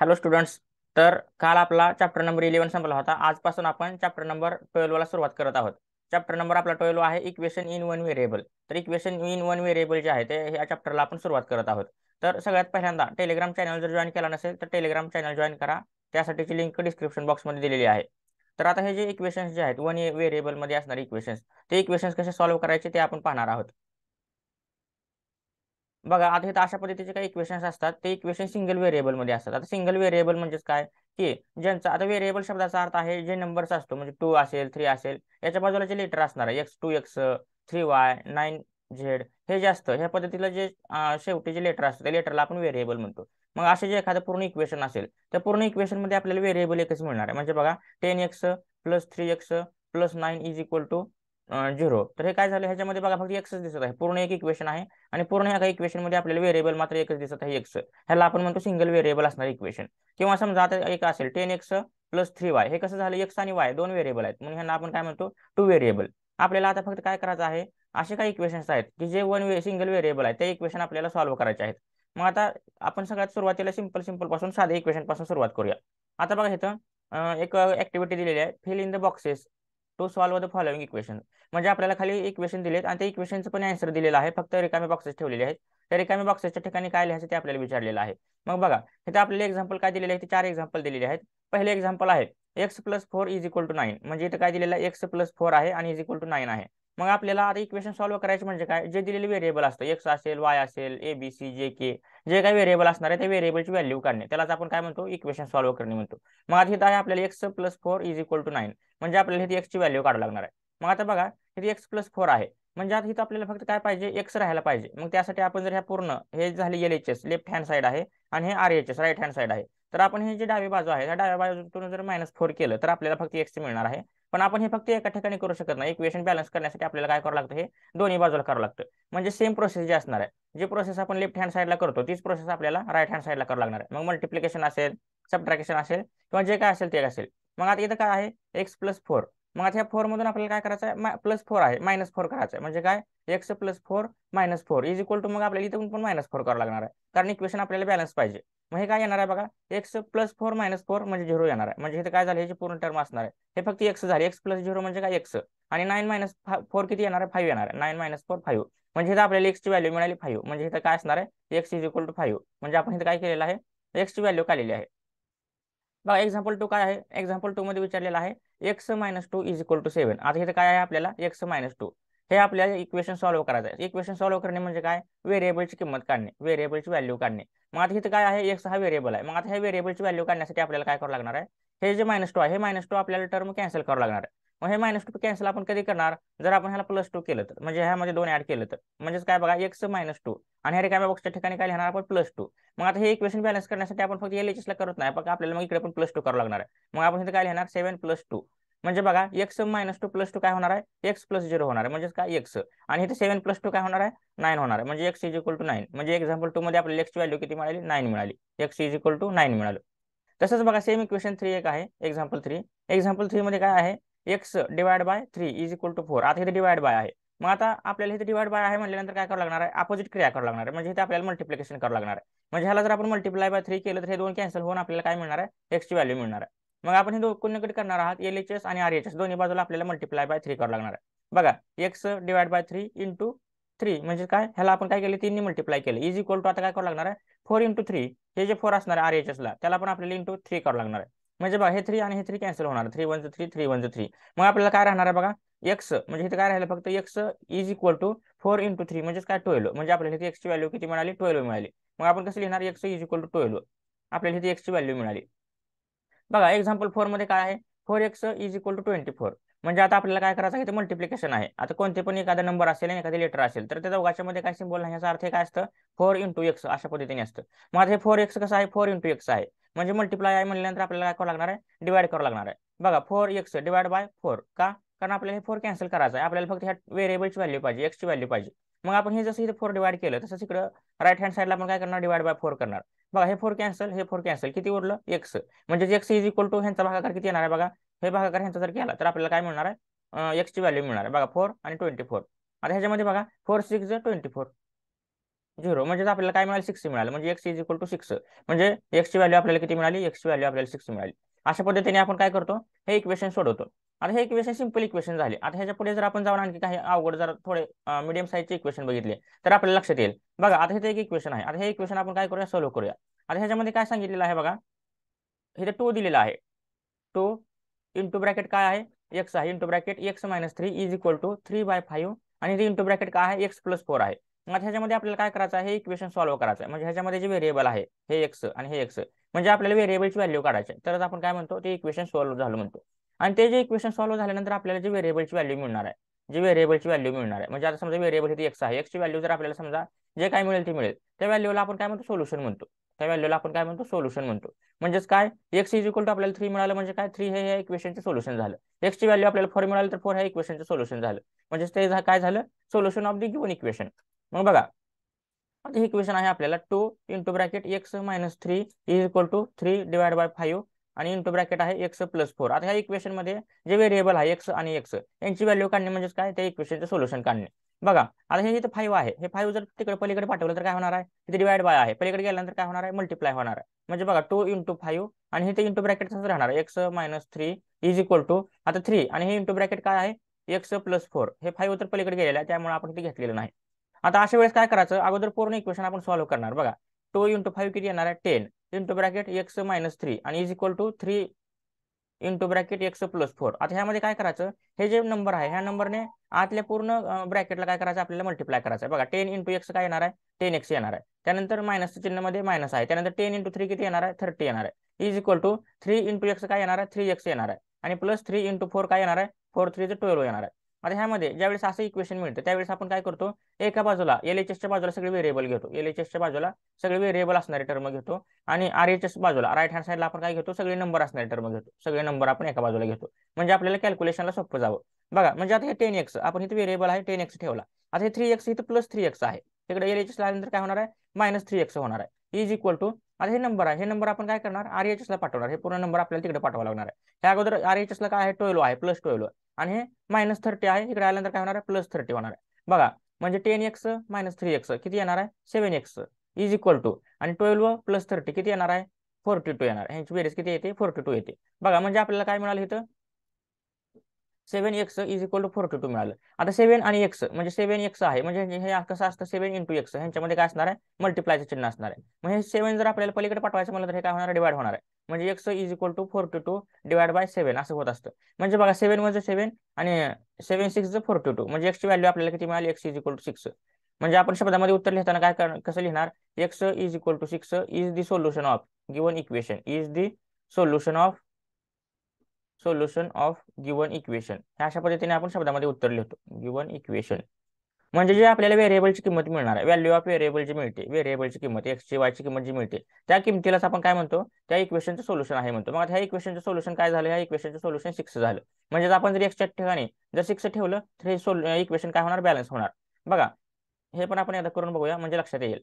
Hello students तर काल आपला चॅप्टर नंबर इलेव्हन संपला होता आजपासून आपण चॅप्टर नंबर ट्वेल्वला सुरुवात करत आहोत चॅप्टर नंबर आपला ट्वेल्व आहे इक्वेशन इन वन व्हेरिएबल तर इक्वेशन इन वन व्हेरिएबल जे आहे ते या चॅप्टरला आपण सुरुवात करत आहोत तर सगळ्यात पहिल्यांदा टेलिग्राम चॅनल जर जॉईन केला नसेल तर टेलिग्राम चॅनल जॉईन करा त्यासाठीची लिंक डिस्क्रिप्शन बॉक्समध्ये दिलेली आहे तर आता हे जे इक्वेशन्स जे आहेत वन व्हेरिएबलमध्ये असणारे इक्वेशन्स ते इक्वेशन्स कसे सॉल्व्ह करायचे ते आपण पाहणार आहोत बघा आता इथं अशा पद्धतीचे काही इक्वेशन्स असतात ते इक्वेशन सिंगल मध्ये असतात आता सिंगल व्हेरिएबल म्हणजेच काय की ज्यांचा आता व्हेरिएबल शब्दाचा अर्थ आहे जे नंबर्स असतो म्हणजे टू असेल थ्री असेल याच्या बाजूला जे लेटर असणार आहे x two x three y nine z हे जे असतं ह्या पद्धतीला जे शेवटी जे लेटर असतं त्या लेटरला आपण व्हेरिएबल म्हणतो मग असे जे एखादं पूर्ण इक्वेशन असेल त्या पूर्ण इक्वेशन मध्ये आपल्याला व्हेरिएबल एकच मिळणार आहे म्हणजे बघा ten x plus three x plus nine is equal to zero तर हे काय झालं ह्याच्यामध्ये बघा फक्त एक्सच दिसत आहे पूर्ण एक इक्वेशन आहे आणि पूर्ण ह्या इक्वेशन मध्ये आपल्याला व्हेरिएबल मात्र एकच दिसत आहे एक्स ह्याला आपण म्हणतो सिंगल व्हेरिएबल असणार इक्वेशन किंवा समजा आता एक असेल ten x plus three y हे कसं झालं एक्स आणि वाय दोन व्हेरिएबल आहेत म्हणून ह्यांना आपण काय म्हणतो टू व्हेरिएबल आपल्याला आता फक्त काय करायचं आहे असे काही इक्वेशन्स आहेत की जे वन वे सिंगल व्हेरिएबल आहे ते इक्वेशन आपल्याला सॉल्व्ह करायचे आहेत मग आता आपण सगळ्यात सुरुवातीला सिंपल सिंपल पासून साधे इक्वेशन पासून सुरुवात करूया आता बघा इथं एक ऍक्टिव्हिटी दिलेली आहे fill in the boxes to solve the following equation म्हणजे आपल्याला खाली इक्वेशन दिलेत आणि त्या इक्वेशनचं पण आन्सर दिलेलं आहे फक्त रिकामे बॉक्सेस ठेवलेले आहेत त्या रिकामे बॉक्सेसच्या ठिकाणी काय लिहायचं ते आपल्याला विचारलेलं आहे मग बघा इथे आपल्याला एक्झाम्पल काय दिलेले आहे ते चार एक्झाम्पल दिलेले आहेत पहिले एक्झाम्पल आहे x plus four is equal to nine म्हणजे इथं काय दिलेलं आहे एक्स प्लस फोर आहे आणि इज इक्वल टू नाईन आहे मग आपल्याला आता इक्वेशन सॉल्व्ह करायचं म्हणजे काय जे दिलेले व्हेरिएबल असतं एक्स असेल वाय असेल ए बी सी जे के जे काही व्हेरिएबल असणार आहे ते व्हेरिएबलची व्हॅल्यू काढणे त्यालाच आपण काय म्हणतो इक्वेशन सॉल्व्ह करणे म्हणतो मग आता इथं आहे आपल्याला x plus four is equal to nine म्हणजे आपल्याला इथे एक्सची व्हॅल्यू काढायला लागणार आहे मग आता बघा इथे एक्स प्लस फोर आहे म्हणजे आता इथं आपल्याला फक्त काय पाहिजे एक्स राहायला पाहिजे मग त्यासाठी आपण जर ह्या पूर्ण हे झाले L H S left hand side आहे आणि हे R H S right hand side आहे तर आपण हे जे डावी बाजू आहे त्या डाव्या बाजूतून जर मायनस फोर केलं तर आपल्याला फक्त एक्स मिळणार आहे पण आपण हे फक्त एका ठिकाणी करू शकत नाही इक्वेशन बॅलन्स करण्यासाठी आपल्याला काय करावं लागतं हे दोन्ही बाजूला करावं लागतं म्हणजे सेम प्रोसेस जे असणार आहे जे प्रोसेस आपण लेफ्ट हँड साईडला करतो तीच प्रोसेस आपल्याला राईट हँड साईडला करावं लागणार आहे मग मल्टिप्लिकेशन असेल सबट्रॅक्शन असेल किंवा जे काय असेल ते असेल मग आता इथं काय आहे एक्स प्लस फोर मग आता फोर मधून आपल्याला काय करायचं आहे प्लस फोर आहे मायनस फोर करायचं आहे म्हणजे काय x plus four minus four is equal to मग आपल्याला इथून पण मायनस फोर करावं लागणार आहे कारण इक्वेशन आपल्याला बॅलन्स पाहिजे मग हे काय येणार आहे बघा x plus four minus four म्हणजे झिरो येणार आहे म्हणजे इथे काय झालं हे पूर्ण टर्म असणार आहे हे फक्त एक्स झाले एक्स प्लस झिरो म्हणजे काय एक्स आणि नाईन मायनस फोर किती येणार आहे फाईव्ह येणार आहे नाईन मायनस फोर फाईव्ह म्हणजे इथं आपल्याला एक्सची व्हॅल्यू मिळाली फाईव्ह म्हणजे इथं काय असणार आहे x is equal to five म्हणजे आपण इथे काय केलेलं आहे एक्सची व्हॅल्यू काढलेली आहे बघा एक्झाम्पल टू काय आहे एक्झाम्पल टू मध्ये विचारलेलं आहे x minus two is equal to seven आता इथे काय आहे आपल्याला एक्स मायनस टू हे आपल्याला इक्वेशन सॉल्व्ह करायचं आहे इक्वेशन सॉल्व्ह करणे म्हणजे काय व्हेरिएबलची किंमत काढणे व्हेरिएबलची व्हॅल्यू काढणे मग आता इथं काय आहे एक्स हा व्हेरिएबल आहे मग आता हे व्हेरिएबलची व्हॅल्यू काढण्यासाठी आपल्याला काय करावं लागणार आहे हे जे मायनस टू आहे हे मायनस टू आपल्याला टर्म कॅन्सल करावं लागणार आहे मग हे मायनस टू कॅन्सल आपण कधी करणार जर आपण ह्याला प्लस टू केलं तर म्हणजे ह्यामध्ये दोन ऍड केलं तर म्हणजेच काय बघा एक्स मायनस टू आणि ह्या रिकाम्या बॉक्सच्या ठिकाणी काय लिहिणार आपण प्लस टू मग आता हे इक्वेशन बॅलन्स करण्यासाठी आपण फक्त एल ला करत नाही आपल्याला मग इकडे पण प्लस टू करावं लागणार आहे मग आपण इथे काय लिहिणार सेव्हन प्लस टू म्हणजे बघा x minus two plus two काय होणार आहे एक्स प्लस झिरो होणार आहे म्हणजेच काय एक्स आणि इथे सेव्हन प्लस टू काय होणार आहे नाईन होणार आहे म्हणजे x is equal to nine म्हणजे एक्झाम्पल टू मध्ये आपल्याला एक्सची व्हॅल्यू किती मिळाली नाईन मिळाली x is equal to nine मिळालं तसंच बघा सेम इक्वेशन थ्री एक आहे एक्झाम्पल थ्री एक्झाम्पल थ्री मध्ये काय आहे x divide by three is equal to four आता इथे डिवाइड बाय आहे मग आता आपल्याला इथे डिवाइड बाय आहे म्हटल्यानंतर काय करावं लागणार आहे अपोजिट क्रिया करावं लागणार आहे म्हणजे इथे आपल्याला मल्टिप्लिकेशन करावं लागणार आहे म्हणजे ह्याला जर आपण मल्टिप्लाय बाय थ्री केलं तर हे दोन कॅन्सल होऊन आपल्याला काय मिळणार आहे एक्सची व्हॅल्यू मिळणार आहे मग आपण हे कोणीकडे करणार आहात एल आणि आर एच एस दोन्ही बाजूला आपल्याला मल्टिप्लाय बाय थ्री करावं लागणार आहे बघा x divide by three into three म्हणजे काय ह्याला आपण काय केलं तीननी मल्टिप्लाय केलं इज इक्वल टू आता काय करावं लागणार आहे फोर इंटू थ्री हे जे फोर असणार आहे आर एच ला त्याला पण आपल्याला इंटू थ्री करावं लागणार आहे म्हणजे बघा हे थ्री आणि हे थ्री कॅन्सल होणार three one three three one three मग आपल्याला काय राहणार आहे बघा एक्स म्हणजे इथे काय राहिलं फक्त x is equal to four into three म्हणजे काय ट्वेल्व म्हणजे आपल्याला इथे एक्सची व्हॅल्यू किती मिळाली ट्वेल्व मिळाली मग आपण कसं लिहिणार x is equal to twelve आपल्याला इथे एक्सची व्हॅल्यू मिळाली बघा एक्झाम्पल फोर मध्ये काय आहे four x is equal to twenty four म्हणजे आता आपल्याला काय करायचं इथे मल्टिप्लिकेशन आहे आता कोणते पण एखादा नंबर असेल आणि एखादी लेटर असेल तर त्या दोघांच्यामध्ये काय सिम्बॉल नाही याचा अर्थ काय असतं फोर इंटू एक्स अशा पद्धतीने असतं मग आता हे फोर एक्स कसं आहे फोर इंटू एक्स आहे म्हणजे मल्टिप्लाय आहे म्हणल्यानंतर आपल्याला काय करावं लागणार आहे डिवाइड करावं लागणार आहे बघा four x divide by four का कारण आपल्याला हे फोर कॅन्सल करायचं आहे आपल्याला फक्त ह्या व्हेरिएबलची व्हॅल्यू पाहिजे एक्सची व्हॅल्यू पाहिजे मग आपण हे जसं इथे फोर डिवाइड केलं तसंच इकडं राईट हँड साईडला आपण काय करणार डिवाइड बाय फोर करणार बघा हे फोर कॅन्सल हे फोर कॅन्सल किती उरलं एक्स म्हणजे एक्स इज इक्वल टू ह्यांचा भागाकार किती येणार आहे बघा हे भागाकार ह्यांचा जर केला तर आपल्याला काय मिळणार आहे एक्सची व्हॅल्यू मिळणार आहे बघा फोर आणि ट्वेंटी फोर आता ह्याच्यामध्ये बघा four six twenty four zero म्हणजे आपल्याला काय मिळालं सिक्स मिळालं म्हणजे x is equal to six म्हणजे एक्सची व्हॅल्यू आपल्याला किती मिळाली एक्सची व्हॅल्यू आपल्याला सिक्स मिळाली अशा पद्धतीने आपण काय करतो हे इक्वेशन सोडवतो आता हे इक्वेशन सिंपल इक्वेशन झाले आता ह्याच्या पुढे जर आपण जाऊन आणखी काही अवघड जर थोडे मिडियम साईजचे इक्वेशन बघितले तर आपल्याला लक्षात येईल बघा आता हे एक इक्वेशन आहे आता हे इक्वेशन आपण काय करूया सॉल्व्ह करूया आता ह्याच्यामध्ये काय सांगितलेलं आहे बघा हे टू दिलेलं आहे टू इंटू ब्रॅकेट काय आहे एक्स आहे into bracket x minus three is equal to three by five आणि इंटू ब्रॅकेट काय आहे एक्स प्लस फोर आहे मग ह्याच्यामध्ये आपल्याला काय करायचं आहे इक्वेशन सॉल्व्ह करायचं आहे म्हणजे ह्याच्यामध्ये जे व्हेरिएबल आहे हे एक्स आणि हे एक्स म्हणजे आपल्याला व्हेरिएबलची व्हॅल्यू काढायची तरच आपण काय म्हणतो ते इक्वेशन सॉल्व्ह झालं म्हणतो आणि ते जे इक्वेशन सॉल्व्ह झाल्यानंतर आपल्याला जे व्हेरिएबलची व्हॅल्यू मिळणार आहे जे व्हेरिएबलची व्हॅल्यू मिळणार आहे म्हणजे आता समजा व्हेरिएबल ही एक्स आहे एक्सची व्हॅल्यू जर आपल्याला समजा जे काय मिळेल ते मिळेल त्या व्हॅल्यूला आपण काय म्हणतो सोल्युशन म्हणतो त्या व्हॅल्यूला आपण काय म्हणतो सोल्युशन म्हणतो म्हणजेच काय एक्स इज इक्वल टू आपल्याला थ्री मिळालं म्हणजे काय थ्री हे इक्वेशनचे सोल्युशन झालं एक्सची व्हॅल्यू आपल्याला फोर मिळाली तर फोर हे इक्वेशनचे सोल्युशन झालं म्हणजे ते काय झालं solution of the given equation मग बघा आता हे इक्वेशन आहे आपल्याला two into bracket x minus three is equal to three divide by five आणि इंटू ब्रॅकेट आहे एक्स प्लस फोर आता ह्या इक्वेशन मध्ये जे व्हेरिएबल आहे एक्स आणि एक्स यांची व्हॅल्यू काढणे म्हणजेच काय त्या इक्वेशनचे सोल्युशन काढणे बघा आता हे जिथे फाईव्ह आहे हे फाईव्ह जर तिकडे पलीकडे पाठवलं तर काय होणार आहे तिथे डिवाइड बाय आहे पलीकडे गेल्यानंतर काय होणार आहे मल्टिप्लाय होणार आहे म्हणजे बघा टू इंटू फाईव्ह आणि हे ते इंटू ब्रॅकेटच राहणार आहे x minus three is equal to आता थ्री आणि हे इंटू ब्रॅकेट काय आहे एक्स प्लस फोर हे फाईव्ह तर पलीकडे गेलेलं आहे त्यामुळे आपण ते घेतलेलं नाही आता अशा वेळेस काय करायचं अगोदर पूर्ण इक्वेशन आपण सॉल्व्ह करणार बघा टू इंटू फाईव्ह किती येणार आहे ten into bracket x minus three आणि is equal to three into bracket x plus four आता ह्यामध्ये काय करायचं हे जे नंबर आहे ह्या नंबरने आतल्या पूर्ण ब्रॅकेटला काय करायचं आपल्याला मल्टिप्लाय करायचं आहे बघा टेन इंटू एक्स काय येणार आहे टेन एक्स येणार आहे त्यानंतर मायनसच्या चिन्हमध्ये मायनस आहे त्यानंतर टेन इंटू थ्री किती येणार आहे थर्टी येणार आहे is equal to three into x काय येणार आहे थ्री एक्स येणार आहे आणि प्लस थ्री इंटू फोर काय येणार आहे फोर थ्री ते ट्वेल्व येणार आहे आता ह्यामध्ये ज्यावेळेस असं इक्वेशन मिळतं त्यावेळेस आपण काय करतो एका बाजूला एल एच एसच्या बाजूला सगळे व्हेरिएबल घेतो एल एच एसच्या बाजूला सगळे व्हेरिएबल असणारे टर्म घेतो आणि आर एच एस बाजूला राईट हँड साईडला आपण काय घेतो सगळे नंबर असणारे टर्म घेतो सगळे नंबर आपण एका बाजूला घेतो म्हणजे आपल्याला कॅल्क्युलेशनला सोपं जावं बघा म्हणजे आता हे टेन एक्स आपण इथे व्हेरिएबल आहे टेन एक्स ठेवला आता हे थ्री एक्स इथं प्लस थ्री एक्स आहे तिकडे एल एच एस काय होणार आहे मायनस थ्री एक्स होणार आहे इज इक्वल टू आता हे नंबर आहे हे नंबर आपण काय करणार आर एच एसला पाठवणार हे पूर्ण नंबर आपल्याला तिकडे पाठवा लागणार आहे त्या अगोदर आर एच काय आहे टोयलो आहे प्लस आहे आणि हे मायनस थर्टी आहे इकडे आल्यानंतर काय होणार आहे प्लस थर्टी होणार आहे बघा म्हणजे ten x minus three x किती येणार आहे seven x is equal to आणि ट्वेल्व प्लस थर्टी किती येणार आहे फोर्टी टू येणार ह्यांची बेरीज किती येते फोर्टी टू येते बघा म्हणजे आपल्याला काय मिळालं इथं seven x is equal to forty two मिळालं आता सेव्हन आणि एक्स म्हणजे सेव्हन एक्स आहे म्हणजे हे कसं असतं सेव्हन इंटू एक्स ह्यांच्यामध्ये काय असणार आहे मल्टिप्लायचं चिन्ह असणार आहे म्हणजे सेव्हन जर आपल्याला पलीकडे पाठवायचं म्हणलं तर हे काय होणार डिवाइड होणार आहे म्हणजे x is equal to forty two divide by seven असं होत असतं म्हणजे बघा सेव्हन म्हणजे सेव्हन आणि सेव्हन सिक्स फोर्टी टू म्हणजे एक्सची व्हॅल्यू आपल्याला किती मिळाली x is equal to six म्हणजे आपण शब्दामध्ये उत्तर लिहिताना काय कसं लिहिणार x is equal to six is the solution of given equation is the solution of solution of given equation अशा पद्धतीने आपण शब्दामध्ये उत्तर लिहितो गिवन इक्वेशन म्हणजे जे आपल्याला व्हेरिएबलची किंमत मिळणार आहे व्हॅल्यू ऑफ व्हेरिएबल जी मिळते व्हेरिएबलची किंमत एक्सची वायची किंमत जी मिळते त्या किमतीलाच आपण काय म्हणतो त्या इक्वेशनचं सोल्युशन आहे म्हणतो मग ह्या इक्वेशनचं सोल्युशन काय झालं ह्या इक्वेशनचं सोल्युशन सिक्स झालं म्हणजे आपण जर एक्सच्या ठिकाणी जर सिक्स ठेवलं तर हे इक्वेशन काय होणार बॅलन्स होणार बघा हे पण आपण एकदा करून बघूया म्हणजे लक्षात येईल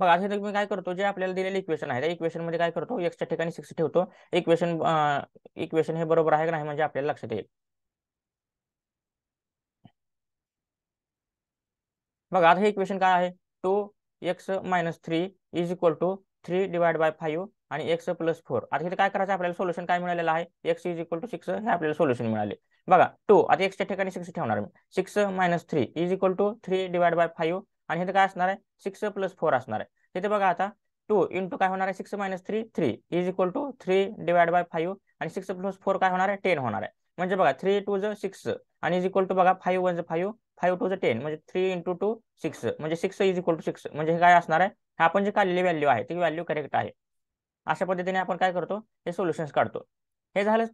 बघा असे मी काय करतो जे आपल्याला दिलेले इक्वेशन आहे त्या इक्वेशन मध्ये काय करतो एक्सच्या ठिकाणी सिक्स ठेवतो इक्वेशन इक्वेशन हे बरोबर आहे का नाही म्हणजे आपल्याला लक्षात येईल बघा आता हे इक्वेशन काय आहे two x minus three is equal to three divide by five आणि एक्स प्लस फोर आता इथे काय करायचं आपल्याला सोल्युशन काय मिळालेलं आहे x is equal to six हे आपल्याला सोल्युशन मिळाले बघा टू आता एक्सच्या ठिकाणी सिक्स ठेवणार मी six minus three is equal to three divide by five आणि हे काय असणार आहे सिक्स प्लस फोर असणार आहे तिथे बघा आता टू इंटू काय होणार आहे six minus three three is equal to three divide by five आणि सिक्स प्लस फोर काय होणार आहे टेन होणार आहे म्हणजे बघा थ्री टू ज सिक्स आणि इज इक्वल टू बघा five one five five two ज टेन म्हणजे थ्री इंटू टू सिक्स म्हणजे six is equal to six म्हणजे हे काय असणार आहे आपण जे काढलेली व्हॅल्यू आहे ती व्हॅल्यू करेक्ट आहे अशा पद्धतीने आपण काय करतो हे सोल्युशन्स काढतो हे झालं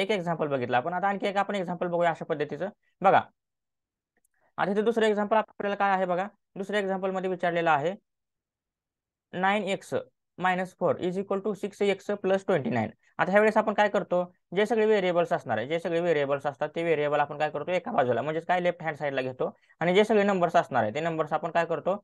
एक एक्झाम्पल बघितलं आपण आता आणखी एक आपण एक्झाम्पल बघूया अशा पद्धतीचं बघा आता इथे दुसरं एक्झाम्पल आपल्याला काय आहे बघा दुसऱ्या एक्झाम्पलमध्ये विचारलेलं आहे nine x minus four is equal to six x plus twenty nine आता ह्यावेळेस आपण काय करतो जे सगळे व्हेरिएबल्स असणार आहे जे सगळे व्हेरिएबल्स असतात ते व्हेरिएबल आपण काय करतो एका बाजूला म्हणजे काय लेफ्ट हँड साईडला घेतो आणि जे सगळे नंबर्स असणार आहे ते नंबर्स आपण काय करतो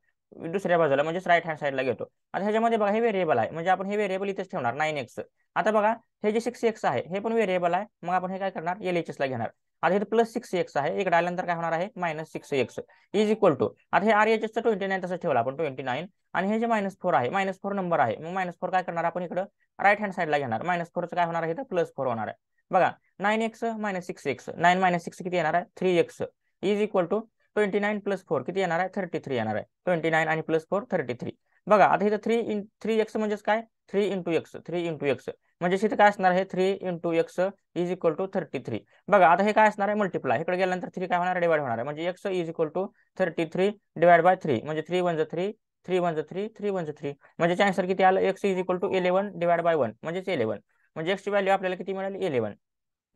दुसऱ्या बाजूला म्हणजे राईट हँड साईडला घेतो आता ह्याच्यामध्ये बघा हे व्हेरिएबल आहे म्हणजे आपण हे व्हेरिएबल इथेच ठेवणार नाईन एक्स आता बघा हे जे सिक्स एक्स आहे हे पण व्हेरिएबल आहे मग आपण हे काय करणार एल एच ला घेणार आता हे प्लस सिक्स एक्स आहे इकडे आल्यानंतर काय होणार आहे minus six x is equal to आता हे आर एच एसचं ट्वेंटी नाईन तसं ठेवला आपण ट्वेंटी नाईन आणि हे जे मायनस फोर आहे मायनस फोर नंबर आहे मग मायनस फोर काय करणार आपण इकडं राईट हँड साईडला घेणार मायनस फोरचं काय होणार आहे तर प्लस फोर होणार आहे बघा nine x minus six x nine minus six किती येणार आहे three x is equal to twenty nine plus four किती येणार आहे थर्टी थ्री येणार आहे ट्वेंटी नाईन आणि प्लस फोर थर्टी थ्री बघा आता इथं थ्री इन थ्री एक्स म्हणजेच काय three into x three into x म्हणजे इथं काय असणार आहे three into x is equal to thirty three बघा आता हे काय असणार आहे मल्टिप्लाय इकडे गेल्यानंतर थ्री काय होणार डिवाइड होणार आहे म्हणजे x is equal to thirty three divide by three म्हणजे three one three three one three three one three म्हणजे आन्सर किती आलं x is equal to eleven divide by one म्हणजेच इलेवन म्हणजे एक्स एक्सची व्हॅल्यू आपल्याला किती मिळाली इलेवन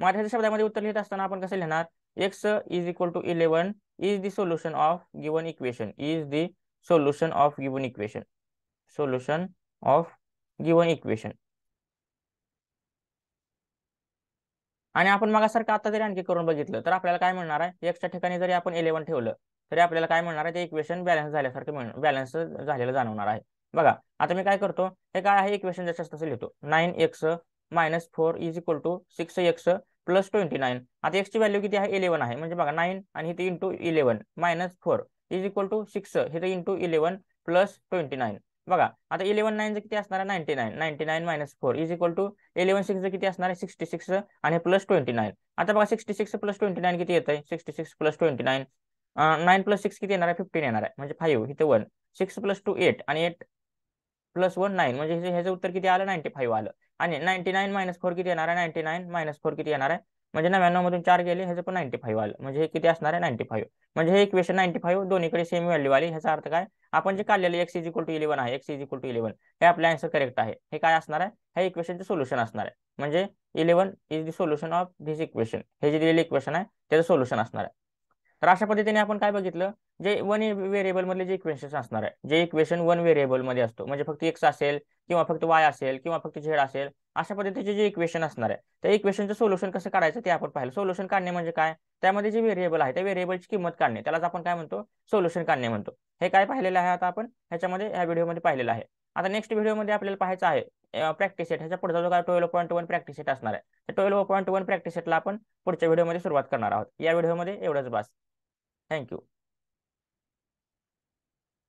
मराठीच्या शब्दामध्ये उत्तर लिहित असताना आपण कसं लिहिणार x is equal to eleven is the solution of given equation is the solution of given equation solution of given equation आणि आपण मागासारखं आता जरी आणखी करून बघितलं तर आपल्याला काय मिळणार आहे एक्सच्या ठिकाणी जरी आपण इलेव्हन ठेवलं तरी आपल्याला काय मिळणार आहे ते इक्वेशन बॅलन्स झाल्यासारखं मिळणार बॅलन्स झालेलं जाणवणार आहे बघा आता मी काय करतो हे काय आहे इक्वेशन जसं तसं लिहितो nine x minus four is equal to six x plus twenty nine आता एक्सची व्हॅल्यू किती आहे इलेव्हन आहे म्हणजे बघा नाईन आणि इथे into eleven minus four is equal to six हे into eleven plus twenty nine बघा आता इलेव्हन नाईनचं किती असणार आहे ninety nine ninety nine minus four is equal to eleven सिक्सचं किती असणार आहे सिक्स्टी सिक्स आणि प्लस ट्वेंटी नाईन आता बघा sixty six plus twenty nine किती येत आहे sixty six plus twenty nine nine plus six किती येणार आहे फिफ्टीन येणार आहे म्हणजे फाईव्ह इथे one six plus two eight आणि एट प्लस वन नाईन म्हणजे ह्याचं उत्तर किती आलं नाईन्टी फाईव्ह आलं आणि नाईन्टी नाईन मायनस फोर किती येणार आहे नाईन्टी नाईन मायनस फोर किती येणार आहे म्हणजे नव्याण्णव मधून चार गेले ह्याचं पण नाईन्टी फाईव्ह आलं म्हणजे हे किती असणार आहे नाईन्टी फाईव्ह म्हणजे हे इक्वेशन नाईन्टी फाईव्ह दोन्हीकडे सेम व्हॅल्यू आली ह्याचा अर्थ काय आपण जे काढलेलं x is equal to eleven आहे x is equal to eleven हे आपलं आन्सर करेक्ट आहे हे काय असणार आहे हे इक्वेशनचे सोल्युशन असणार आहे म्हणजे eleven is the solution of this equation हे जे दिलेलं इक्वेशन आहे त्याचं सोल्युशन असणार आहे तर अशा पद्धतीने आपण काय बघितलं जे वन व्हेरिएबल मधले जे इक्वेशन असणार आहे जे इक्वेशन वन व्हेरिएबल मध्ये असतो म्हणजे फक्त एक्स असेल किंवा फक्त वाय असेल किंवा फक्त झेड असेल अशा पद्धतीचे जे इक्वेशन असणार आहे त्या इक्वेशनचं सोल्युशन कसं काढायचं ते आपण पाहिलं सोल्युशन काढणे म्हणजे काय त्यामध्ये जे व्हेरिएबल आहे त्या व्हेरिएबलची किंमत काढणे त्यालाच आपण काय म्हणतो सोल्युशन काढणे म्हणतो हे काय पाहिलेलं आहे आता आपण ह्याच्यामध्ये ह्या व्हिडिओमध्ये पाहिलेलं आहे आता नेक्स्ट व्हिडिओमध्ये आपल्याला पाहायचं आहे प्रॅक्टिस सेट ह्याच्या पुढचा जो काय twelve point one practice set असणार आहे ट्वेल्व पॉईंट वन प्रॅक्टिस सेटला आपण पुढच्या व्हिडिओमध्ये सुरुवात करणार आहोत या व्हिडिओमध्ये एवढंच बस Thank you.